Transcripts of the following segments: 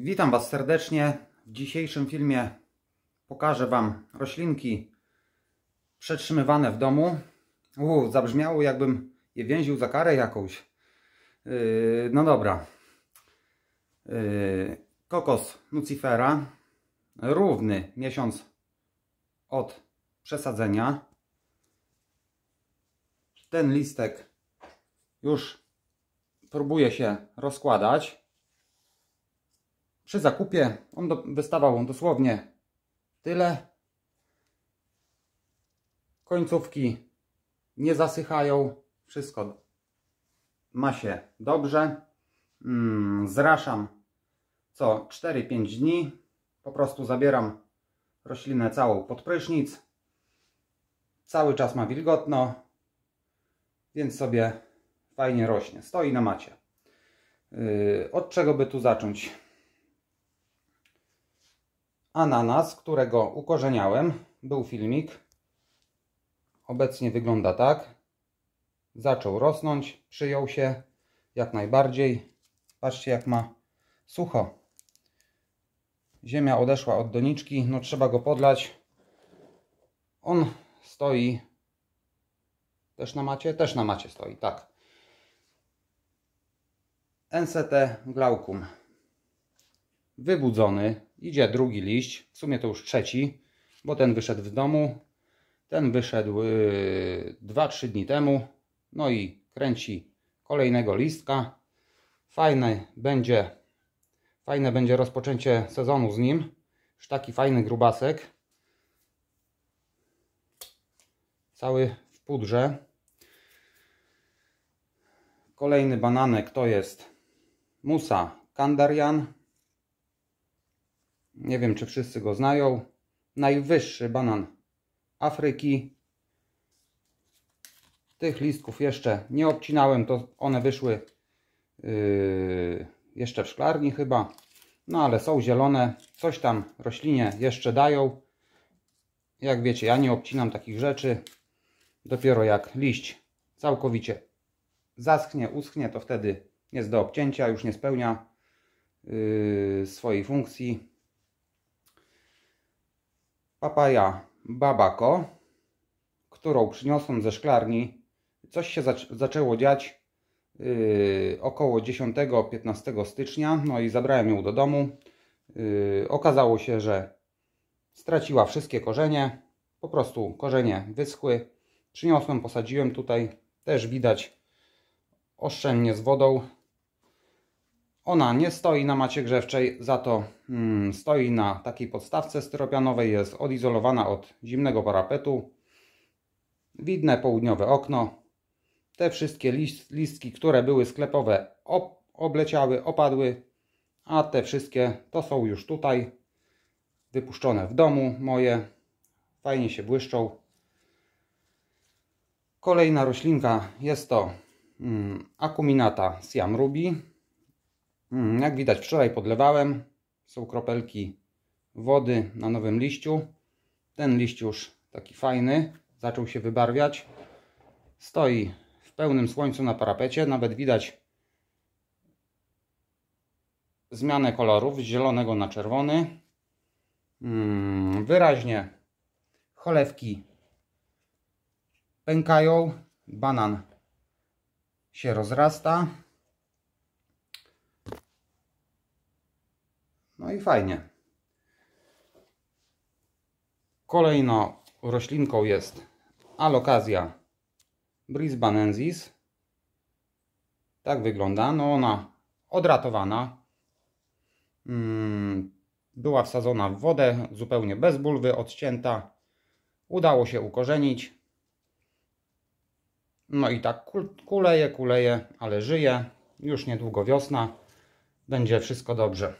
Witam Was serdecznie. W dzisiejszym filmie pokażę Wam roślinki przetrzymywane w domu. Uuu, zabrzmiało jakbym je więził za karę jakąś. Yy, no dobra. Yy, kokos Lucifera. Równy miesiąc od przesadzenia. Ten listek już próbuje się rozkładać przy zakupie on do, wystawał dosłownie tyle. Końcówki nie zasychają, wszystko ma się dobrze. Mm, zraszam co 4-5 dni. Po prostu zabieram roślinę całą pod prysznic. Cały czas ma wilgotno, więc sobie fajnie rośnie. Stoi na macie. Yy, od czego by tu zacząć? ananas, którego ukorzeniałem. Był filmik. Obecnie wygląda tak. Zaczął rosnąć, przyjął się jak najbardziej. Patrzcie jak ma sucho. Ziemia odeszła od doniczki, no trzeba go podlać. On stoi też na macie? Też na macie stoi, tak. NCT Glaucum. Wybudzony, Idzie drugi liść, w sumie to już trzeci, bo ten wyszedł w domu, ten wyszedł 2-3 y, dni temu, no i kręci kolejnego listka. Fajne będzie, fajne będzie rozpoczęcie sezonu z nim, już taki fajny grubasek. Cały w pudrze. Kolejny bananek to jest Musa Kandarian nie wiem czy wszyscy go znają, najwyższy banan Afryki. Tych listków jeszcze nie obcinałem, to one wyszły yy, jeszcze w szklarni chyba. No ale są zielone, coś tam roślinie jeszcze dają. Jak wiecie, ja nie obcinam takich rzeczy. Dopiero jak liść całkowicie zaschnie, uschnie, to wtedy jest do obcięcia, już nie spełnia yy, swojej funkcji papaja babako, którą przyniosłem ze szklarni. Coś się zac zaczęło dziać yy, około 10-15 stycznia, no i zabrałem ją do domu. Yy, okazało się, że straciła wszystkie korzenie, po prostu korzenie wyschły. Przyniosłem, posadziłem tutaj, też widać oszczędnie z wodą, ona nie stoi na macie grzewczej, za to mm, stoi na takiej podstawce styropianowej, jest odizolowana od zimnego parapetu. Widne południowe okno. Te wszystkie list, listki, które były sklepowe, obleciały, opadły, a te wszystkie to są już tutaj wypuszczone w domu moje. Fajnie się błyszczą. Kolejna roślinka jest to mm, akuminata Siam Ruby. Mm, jak widać wczoraj podlewałem, są kropelki wody na nowym liściu. Ten liść już taki fajny, zaczął się wybarwiać. Stoi w pełnym słońcu na parapecie, nawet widać zmianę kolorów z zielonego na czerwony. Mm, wyraźnie cholewki pękają, banan się rozrasta. No i fajnie. Kolejną roślinką jest alokazja brisbanensis. Tak wygląda. No ona odratowana. Mm, była wsadzona w wodę, zupełnie bez bulwy, odcięta. Udało się ukorzenić. No i tak kuleje, kuleje, ale żyje. Już niedługo wiosna. Będzie wszystko dobrze.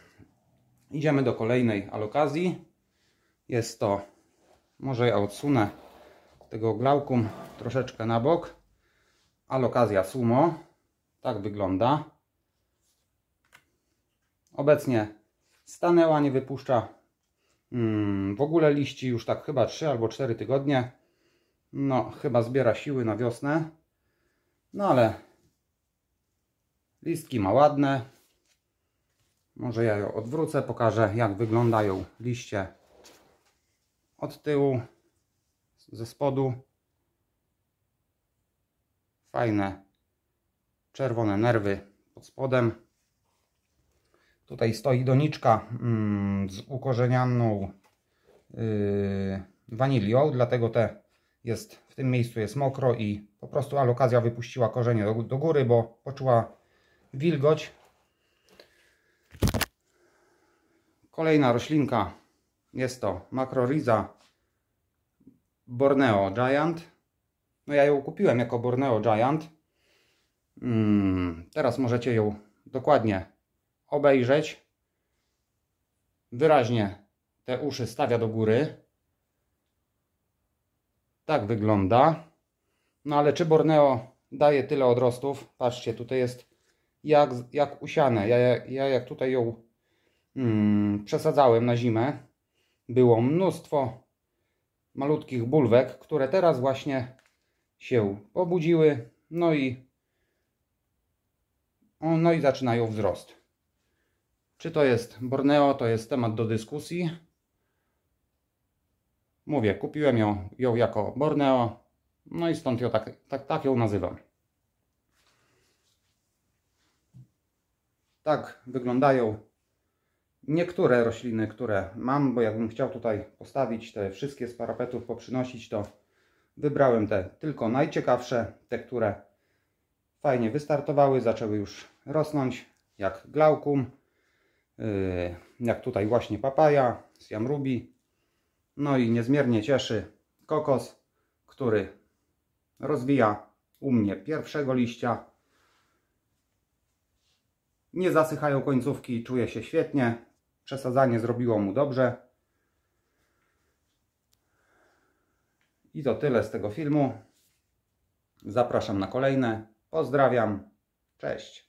Idziemy do kolejnej alokazji. Jest to, może ja odsunę tego glaukum troszeczkę na bok. Alokazja Sumo. Tak wygląda. Obecnie stanęła, nie wypuszcza hmm, w ogóle liści już tak chyba 3 albo 4 tygodnie. No, chyba zbiera siły na wiosnę. No ale listki ma ładne, może ja ją odwrócę, pokażę jak wyglądają liście od tyłu, ze spodu. Fajne czerwone nerwy pod spodem. Tutaj stoi doniczka mm, z ukorzenianą yy, wanilią, dlatego te jest, w tym miejscu jest mokro i po prostu alokazja wypuściła korzenie do, do góry, bo poczuła wilgoć, Kolejna roślinka jest to Makroriza Borneo Giant. No ja ją kupiłem jako Borneo Giant. Hmm, teraz możecie ją dokładnie obejrzeć. Wyraźnie te uszy stawia do góry. Tak wygląda. No ale czy Borneo daje tyle odrostów? Patrzcie, tutaj jest jak, jak usiane. Ja, ja jak tutaj ją mm, przesadzałem na zimę. Było mnóstwo malutkich bulwek, które teraz właśnie się obudziły, no i, no i zaczynają wzrost. Czy to jest Borneo, to jest temat do dyskusji. Mówię, kupiłem ją, ją jako Borneo, no i stąd ją tak, tak, tak ją nazywam. Tak wyglądają niektóre rośliny, które mam, bo jakbym chciał tutaj postawić te wszystkie z parapetów, poprzynosić, to wybrałem te tylko najciekawsze, te, które fajnie wystartowały, zaczęły już rosnąć, jak glaukum, yy, jak tutaj właśnie papaja, siam ruby, no i niezmiernie cieszy kokos, który rozwija u mnie pierwszego liścia. Nie zasychają końcówki, czuję się świetnie. Przesadzanie zrobiło mu dobrze. I to tyle z tego filmu. Zapraszam na kolejne. Pozdrawiam. Cześć.